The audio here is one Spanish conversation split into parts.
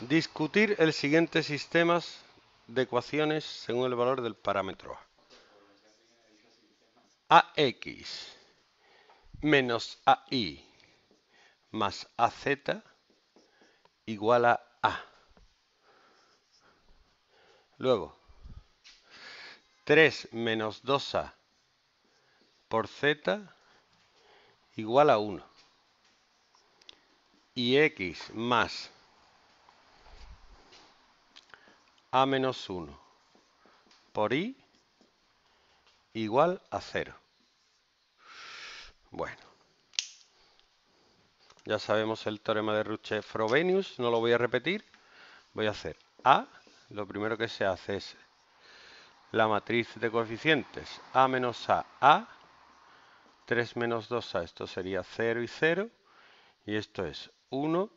Discutir el siguiente sistema de ecuaciones según el valor del parámetro A. AX menos AI más AZ igual a A. Luego, 3 menos 2A por Z igual a 1. Y X más a menos 1 por i igual a 0. Bueno, ya sabemos el teorema de Ruche-Frobenius, no lo voy a repetir. Voy a hacer A, lo primero que se hace es la matriz de coeficientes A menos A, A, 3 menos 2A, esto sería 0 y 0, y esto es 1,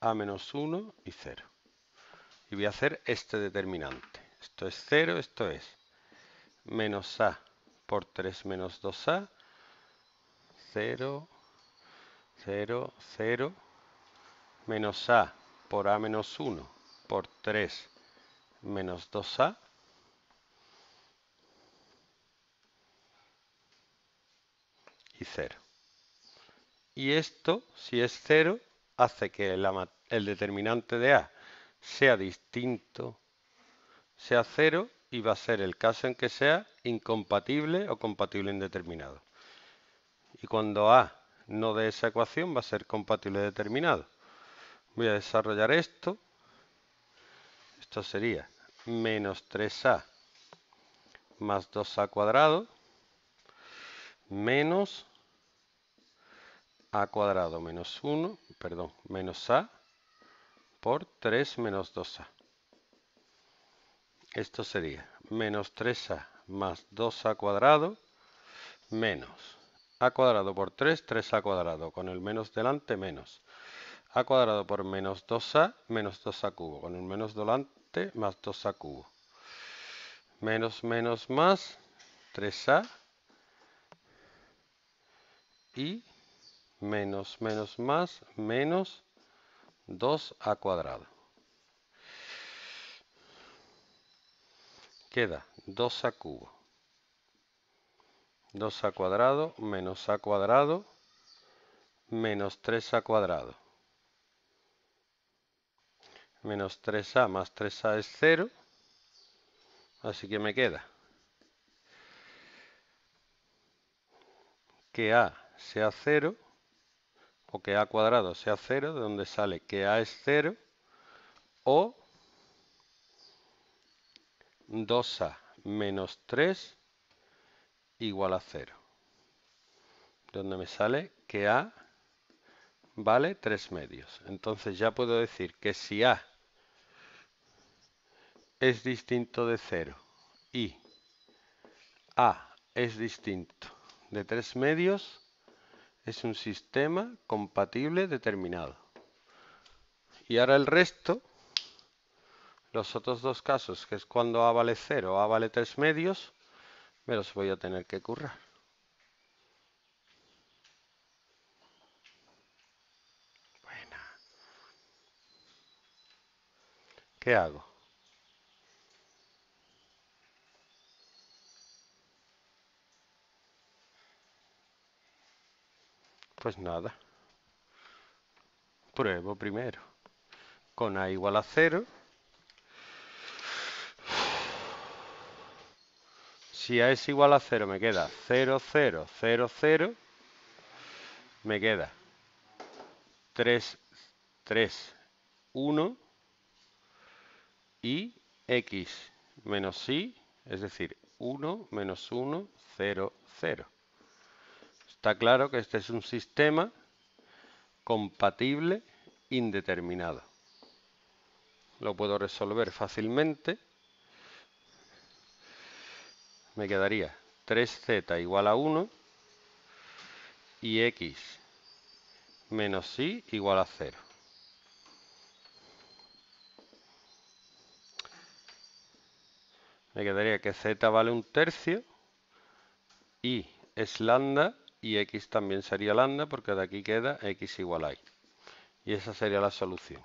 A menos 1 y 0 y voy a hacer este determinante. Esto es 0, esto es menos a por 3 menos 2a, 0, 0, 0, menos a por a menos 1 por 3 menos 2a, y 0. Y esto, si es 0, hace que el, el determinante de a sea distinto, sea cero y va a ser el caso en que sea incompatible o compatible indeterminado. Y cuando A no de esa ecuación va a ser compatible determinado. Voy a desarrollar esto. Esto sería menos 3A más 2A cuadrado menos A cuadrado menos 1, perdón, menos A por 3 menos 2a. Esto sería menos 3a más 2a cuadrado menos a cuadrado por 3, 3a cuadrado. Con el menos delante, menos. a cuadrado por menos 2a, menos 2a cubo. Con el menos delante, más 2a cubo. Menos, menos, más 3a. Y menos, menos, más, menos 2a cuadrado. Queda 2a cubo. 2a cuadrado menos a cuadrado menos 3a cuadrado. Menos 3a más 3a es 0. Así que me queda que a sea 0 que a cuadrado sea 0, de donde sale que a es 0, o 2a menos 3 igual a 0, donde me sale que a vale 3 medios. Entonces ya puedo decir que si a es distinto de 0 y a es distinto de 3 medios, es un sistema compatible determinado. Y ahora el resto, los otros dos casos, que es cuando A vale 0, A vale 3 medios, me los voy a tener que currar. ¿Qué hago? Pues nada. Pruebo primero. Con A igual a 0. Si A es igual a 0 me queda 0, 0, 0, 0. Me queda 3, 3, 1 y x menos y, es decir, 1 menos 1, 0, 0. Está claro que este es un sistema compatible indeterminado. Lo puedo resolver fácilmente. Me quedaría 3z igual a 1 y x menos y igual a 0. Me quedaría que z vale un tercio y es lambda y x también sería lambda porque de aquí queda x igual a y. Y esa sería la solución.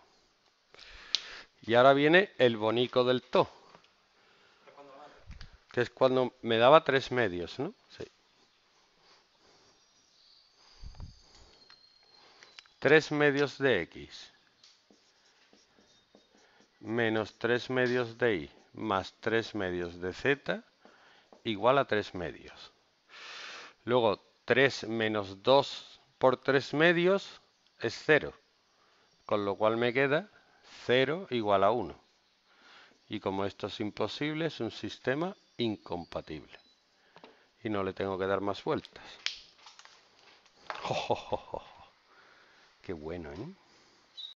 Y ahora viene el bonico del to. Que es cuando me daba tres medios, ¿no? Sí. Tres medios de x. Menos tres medios de y. Más tres medios de z. Igual a tres medios. Luego 3 menos 2 por 3 medios es 0, con lo cual me queda 0 igual a 1. Y como esto es imposible, es un sistema incompatible. Y no le tengo que dar más vueltas. ¡Oh, qué bueno, ¿eh?